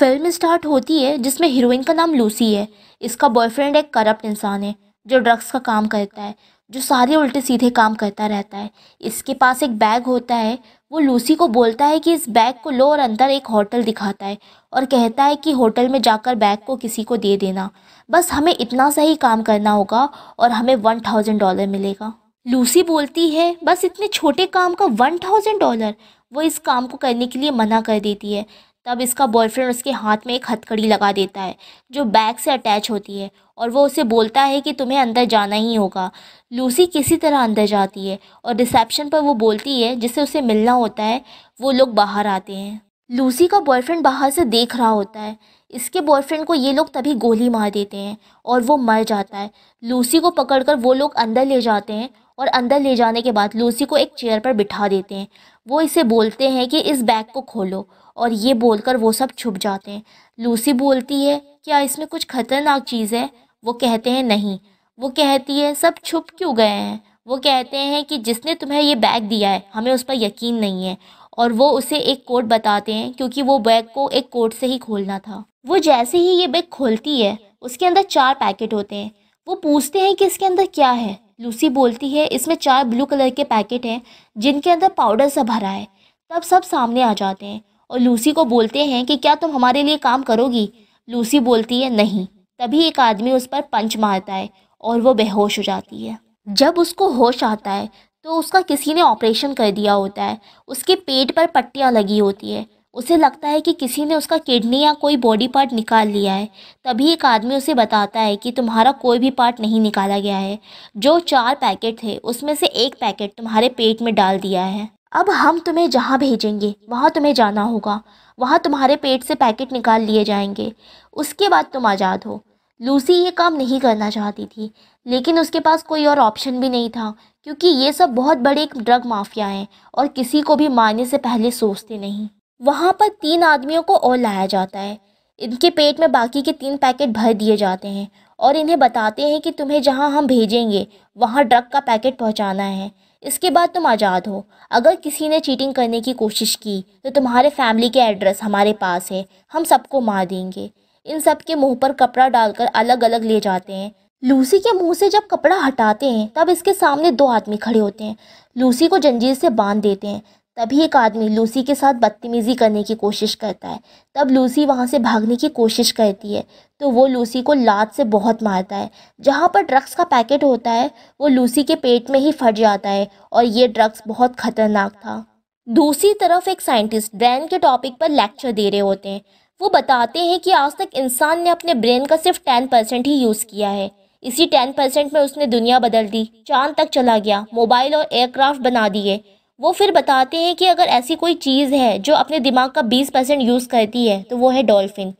film start होती है जिसमें हीरोइन का नाम लूसी है इसका बॉयफ्रेंड एक करप्ट इंसान है जो ड्रग्स का काम करता है जो सारे उल्टे सीधे काम करता रहता है इसके पास एक बैग होता है वो लूसी को बोलता है कि इस बैग को लो और अंदर एक होटल दिखाता है और कहता है कि होटल में जाकर बैग को किसी को दे देना बस हमें इतना सा ही काम करना होगा और हमें वन थाउजेंड डॉलर मिलेगा लूसी बोलती है बस इतने छोटे काम का वन थाउजेंड डॉलर वो इस काम को करने के लिए मना कर देती है तब इसका बॉयफ्रेंड उसके हाथ में एक हथकड़ी लगा देता है जो बैग से अटैच होती है और वो उसे बोलता है कि तुम्हें अंदर जाना ही होगा लूसी किसी तरह अंदर जाती है और रिसेप्शन पर वो बोलती है जिससे उसे मिलना होता है वो लोग बाहर आते हैं लूसी का बॉयफ्रेंड बाहर से देख रहा होता है इसके बॉयफ्रेंड को ये लोग तभी गोली मार देते हैं और वो मर जाता है लूसी को पकड़कर वो लोग अंदर ले जाते हैं और अंदर ले जाने के बाद लूसी को एक चेयर पर बिठा देते हैं वो इसे बोलते हैं कि इस बैग को खोलो और ये बोलकर वो सब छुप जाते हैं लूसी बोलती है क्या इसमें कुछ ख़तरनाक चीज़ है वो कहते हैं नहीं वो कहती है सब छुप क्यों गए हैं वो कहते हैं कि जिसने तुम्हें ये बैग दिया है हमें उस पर यकीन नहीं है और वो उसे एक कोट बताते हैं क्योंकि वो बैग को एक कोट से ही खोलना था वो जैसे ही ये बैग खोलती है उसके अंदर चार पैकेट होते हैं वो पूछते हैं कि इसके अंदर क्या है लूसी बोलती है इसमें चार ब्लू कलर के पैकेट हैं जिनके अंदर पाउडर सा भरा है तब सब सामने आ जाते हैं और लूसी को बोलते हैं कि क्या तुम हमारे लिए काम करोगी लूसी बोलती है नहीं तभी एक आदमी उस पर पंच मारता है और वो बेहोश हो जाती है जब उसको होश आता है तो उसका किसी ने ऑपरेशन कर दिया होता है उसके पेट पर पट्टियाँ लगी होती है उसे लगता है कि किसी ने उसका किडनी या कोई बॉडी पार्ट निकाल लिया है तभी एक आदमी उसे बताता है कि तुम्हारा कोई भी पार्ट नहीं निकाला गया है जो चार पैकेट थे उसमें से एक पैकेट तुम्हारे पेट में डाल दिया है अब हम तुम्हें जहाँ भेजेंगे वहाँ तुम्हें जाना होगा वहाँ तुम्हारे पेट से पैकेट निकाल लिए जाएंगे उसके बाद तुम आज़ाद हो लूसी ये काम नहीं करना चाहती थी लेकिन उसके पास कोई और ऑप्शन भी नहीं था क्योंकि ये सब बहुत बड़े एक ड्रग माफिया हैं और किसी को भी मारने से पहले सोचते नहीं वहाँ पर तीन आदमियों को और लाया जाता है इनके पेट में बाकी के तीन पैकेट भर दिए जाते हैं और इन्हें बताते हैं कि तुम्हें जहाँ हम भेजेंगे वहाँ ड्रग का पैकेट पहुँचाना है इसके बाद तुम आज़ाद हो अगर किसी ने चीटिंग करने की कोशिश की तो तुम्हारे फैमिली के एड्रेस हमारे पास है हम सबको मार देंगे इन सब के मुँह पर कपड़ा डालकर अलग अलग ले जाते हैं लूसी के मुंह से जब कपड़ा हटाते हैं तब इसके सामने दो आदमी खड़े होते हैं लूसी को जंजीर से बांध देते हैं तभी एक आदमी लूसी के साथ बदतमीज़ी करने की कोशिश करता है तब लूसी वहाँ से भागने की कोशिश करती है तो वो लूसी को लात से बहुत मारता है जहाँ पर ड्रग्स का पैकेट होता है वो लूसी के पेट में ही फट जाता है और ये ड्रग्स बहुत ख़तरनाक था दूसरी तरफ एक साइंटिस्ट ब्रेन के टॉपिक पर लेक्चर दे रहे होते हैं वो बताते हैं कि आज तक इंसान ने अपने ब्रेन का सिर्फ टेन परसेंट ही यूज़ किया है इसी टेन परसेंट में उसने दुनिया बदल दी चांद तक चला गया मोबाइल और एयरक्राफ्ट बना दिए वो फिर बताते हैं कि अगर ऐसी कोई चीज़ है जो अपने दिमाग का बीस परसेंट यूज़ करती है तो वो है डॉल्फ़िन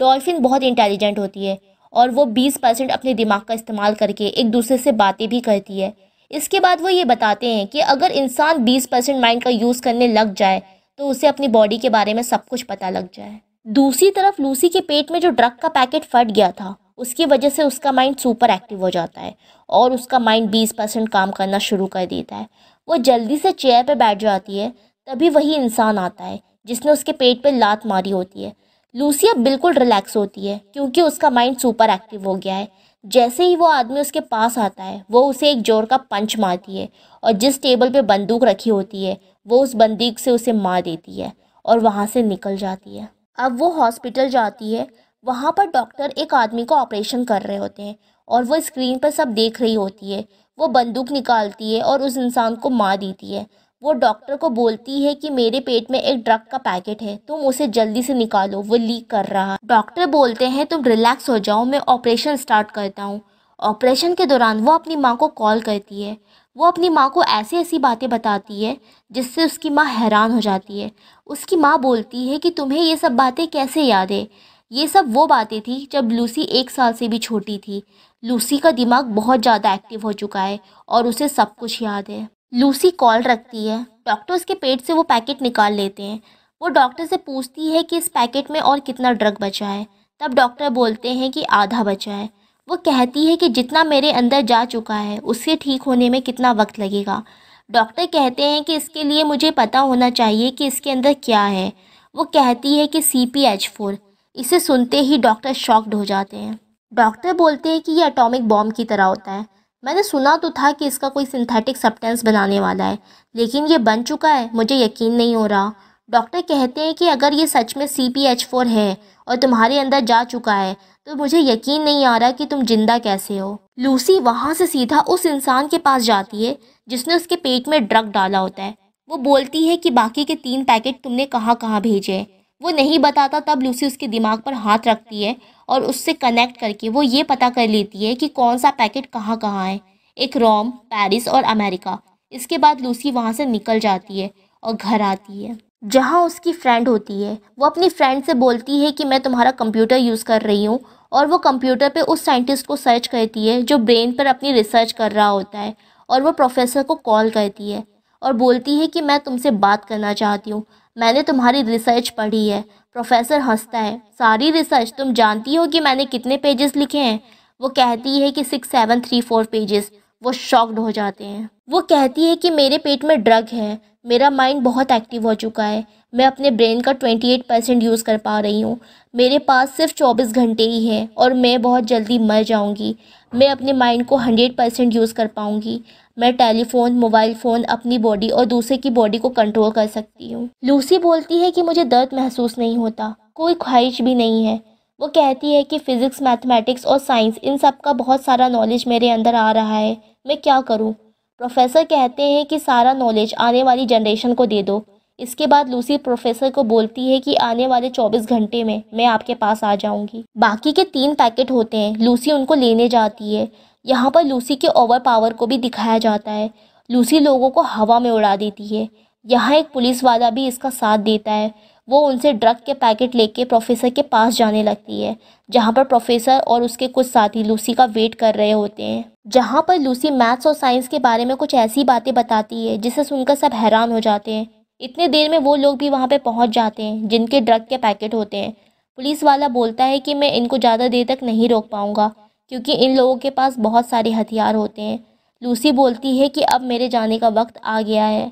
डॉल्फ़िन बहुत इंटेलिजेंट होती है और वो बीस परसेंट अपने दिमाग का इस्तेमाल करके एक दूसरे से बातें भी करती है इसके बाद वो ये बताते हैं कि अगर इंसान बीस परसेंट माइंड का यूज़ करने लग जाए तो उसे अपनी बॉडी के बारे में सब कुछ पता लग जाए दूसरी तरफ लूसी के पेट में जो ड्रग का पैकेट फट गया था उसकी वजह से उसका माइंड सुपर एक्टिव हो जाता है और उसका माइंड बीस परसेंट काम करना शुरू कर देता है वो जल्दी से चेयर पर बैठ जाती है तभी वही इंसान आता है जिसने उसके पेट पर पे लात मारी होती है लूसिया बिल्कुल रिलैक्स होती है क्योंकि उसका माइंड सुपर एक्टिव हो गया है जैसे ही वो आदमी उसके पास आता है वो उसे एक जोर का पंच मारती है और जिस टेबल पे बंदूक रखी होती है वो उस बंदूक से उसे मार देती है और वहाँ से निकल जाती है अब वो हॉस्पिटल जाती है वहाँ पर डॉक्टर एक आदमी को ऑपरेशन कर रहे होते हैं और वो स्क्रीन पर सब देख रही होती है वो बंदूक निकालती है और उस इंसान को मार देती है वो डॉक्टर को बोलती है कि मेरे पेट में एक ड्रग का पैकेट है तुम उसे जल्दी से निकालो वो लीक कर रहा है डॉक्टर बोलते हैं तुम रिलैक्स हो जाओ मैं ऑपरेशन स्टार्ट करता हूँ ऑपरेशन के दौरान वो अपनी माँ को कॉल करती है वो अपनी माँ को ऐसी ऐसी बातें बताती है जिससे उसकी माँ हैरान हो जाती है उसकी माँ बोलती है कि तुम्हें ये सब बातें कैसे याद है ये सब वो बातें थी जब लूसी एक साल से भी छोटी थी लूसी का दिमाग बहुत ज़्यादा एक्टिव हो चुका है और उसे सब कुछ याद है लूसी कॉल रखती है डॉक्टर उसके पेट से वो पैकेट निकाल लेते हैं वो डॉक्टर से पूछती है कि इस पैकेट में और कितना ड्रग बचा है तब डॉक्टर बोलते हैं कि आधा बचा है वो कहती है कि जितना मेरे अंदर जा चुका है उससे ठीक होने में कितना वक्त लगेगा डॉक्टर कहते हैं कि इसके लिए मुझे पता होना चाहिए कि इसके अंदर क्या है वो कहती है कि सी पी एच फोर इसे सुनते ही डॉक्टर शॉक्ड हो जाते हैं डॉक्टर बोलते हैं कि ये एटॉमिक बॉम्ब की तरह होता है मैंने सुना तो था कि इसका कोई सिंथेटिक सब्टेंस बनाने वाला है लेकिन ये बन चुका है मुझे यकीन नहीं हो रहा डॉक्टर कहते हैं कि अगर ये सच में सी पी एच फोर है और तुम्हारे अंदर जा चुका है तो मुझे यकीन नहीं आ रहा कि तुम जिंदा कैसे हो लूसी वहाँ से सीधा उस इंसान के पास जाती है जिसने उसके पेट में ड्रग डाला होता है वो बोलती है कि बाकी के तीन पैकेट तुमने कहाँ कहाँ भेजे वो नहीं बताता तब लूसी उसके दिमाग पर हाथ रखती है और उससे कनेक्ट करके वो ये पता कर लेती है कि कौन सा पैकेट कहाँ कहाँ है एक रोम पेरिस और अमेरिका इसके बाद लूसी वहाँ से निकल जाती है और घर आती है जहाँ उसकी फ्रेंड होती है वो अपनी फ्रेंड से बोलती है कि मैं तुम्हारा कंप्यूटर यूज़ कर रही हूँ और वो कंप्यूटर पे उस साइंटिस्ट को सर्च करती है जो ब्रेन पर अपनी रिसर्च कर रहा होता है और वो प्रोफेसर को कॉल करती है और बोलती है कि मैं तुमसे बात करना चाहती हूँ मैंने तुम्हारी रिसर्च पढ़ी है प्रोफेसर हंसता है सारी रिसर्च तुम जानती हो कि मैंने कितने पेजेस लिखे हैं वो कहती है कि six seven three four pages वो शॉक्ड हो जाते हैं वो कहती है कि मेरे पेट में ड्रग है मेरा माइंड बहुत एक्टिव हो चुका है मैं अपने ब्रेन का ट्वेंटी एट परसेंट यूज़ कर पा रही हूँ मेरे पास सिर्फ चौबीस घंटे ही हैं और मैं बहुत जल्दी मर जाऊँगी मैं अपने माइंड को हंड्रेड परसेंट यूज़ कर पाऊँगी मैं टेलीफोन मोबाइल फ़ोन अपनी बॉडी और दूसरे की बॉडी को कंट्रोल कर सकती हूँ लूसी बोलती है कि मुझे दर्द महसूस नहीं होता कोई ख्वाहिश भी नहीं है वो कहती है कि फ़िज़िक्स मैथमेटिक्स और साइंस इन सब का बहुत सारा नॉलेज मेरे अंदर आ रहा है मैं क्या करूँ प्रोफेसर कहते हैं कि सारा नॉलेज आने वाली जनरेशन को दे दो इसके बाद लूसी प्रोफेसर को बोलती है कि आने वाले 24 घंटे में मैं आपके पास आ जाऊंगी बाकी के तीन पैकेट होते हैं लूसी उनको लेने जाती है यहाँ पर लूसी के ओवर पावर को भी दिखाया जाता है लूसी लोगों को हवा में उड़ा देती है यहाँ एक पुलिस वाला भी इसका साथ देता है वो उनसे ड्रग के पैकेट लेके प्रोफेसर के पास जाने लगती है जहाँ पर प्रोफेसर और उसके कुछ साथी लूसी का वेट कर रहे होते हैं जहाँ पर लूसी मैथ्स और साइंस के बारे में कुछ ऐसी बातें बताती है जिसे सुनकर सब हैरान हो जाते हैं इतने देर में वो लोग भी वहाँ पर पहुँच जाते हैं जिनके ड्रग के पैकेट होते हैं पुलिस वाला बोलता है कि मैं इनको ज़्यादा देर तक नहीं रोक पाऊँगा क्योंकि इन लोगों के पास बहुत सारे हथियार होते हैं लूसी बोलती है कि अब मेरे जाने का वक्त आ गया है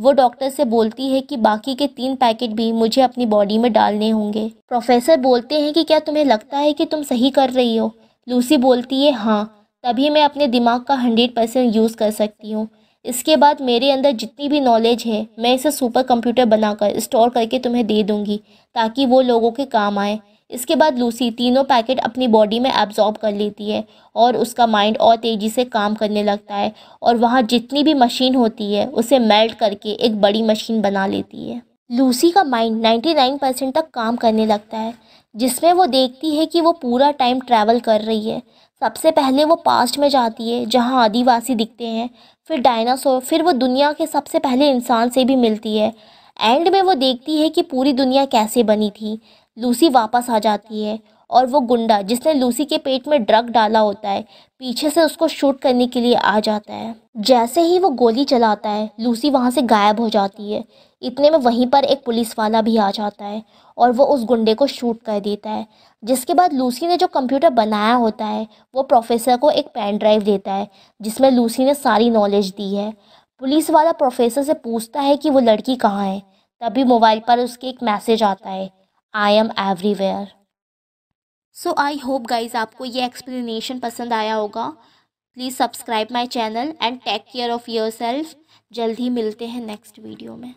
वो डॉक्टर से बोलती है कि बाकी के तीन पैकेट भी मुझे अपनी बॉडी में डालने होंगे प्रोफेसर बोलते हैं कि क्या तुम्हें लगता है कि तुम सही कर रही हो लूसी बोलती है हाँ तभी मैं अपने दिमाग का हंड्रेड परसेंट यूज़ कर सकती हूँ इसके बाद मेरे अंदर जितनी भी नॉलेज है मैं इसे सुपर कंप्यूटर बनाकर स्टोर करके तुम्हें दे दूँगी ताकि वो लोगों के काम आए इसके बाद लूसी तीनों पैकेट अपनी बॉडी में एब्जॉर्ब कर लेती है और उसका माइंड और तेज़ी से काम करने लगता है और वहाँ जितनी भी मशीन होती है उसे मेल्ट करके एक बड़ी मशीन बना लेती है लूसी का माइंड 99 परसेंट तक काम करने लगता है जिसमें वो देखती है कि वो पूरा टाइम ट्रैवल कर रही है सबसे पहले वो पास्ट में जाती है जहाँ आदिवासी दिखते हैं फिर डायनासोर फिर वो दुनिया के सबसे पहले इंसान से भी मिलती है एंड में वो देखती है कि पूरी दुनिया कैसे बनी थी लूसी वापस आ जाती है और वो गुंडा जिसने लूसी के पेट में ड्रग डाला होता है पीछे से उसको शूट करने के लिए आ जाता है जैसे ही वो गोली चलाता है लूसी वहाँ से गायब हो जाती है इतने में वहीं पर एक पुलिस वाला भी आ जाता है और वो उस गुंडे को शूट कर देता है जिसके बाद लूसी ने जो कंप्यूटर बनाया होता है वो प्रोफेसर को एक पेन ड्राइव देता है जिसमें लूसी ने सारी नॉलेज दी है पुलिस वाला प्रोफेसर से पूछता है कि वो लड़की कहाँ है तभी मोबाइल पर उसके एक मैसेज आता है I am everywhere so I hope guys आपको ये एक्सप्लेनेशन पसंद आया होगा please subscribe my channel and take care of your self जल्द ही मिलते हैं नेक्स्ट वीडियो में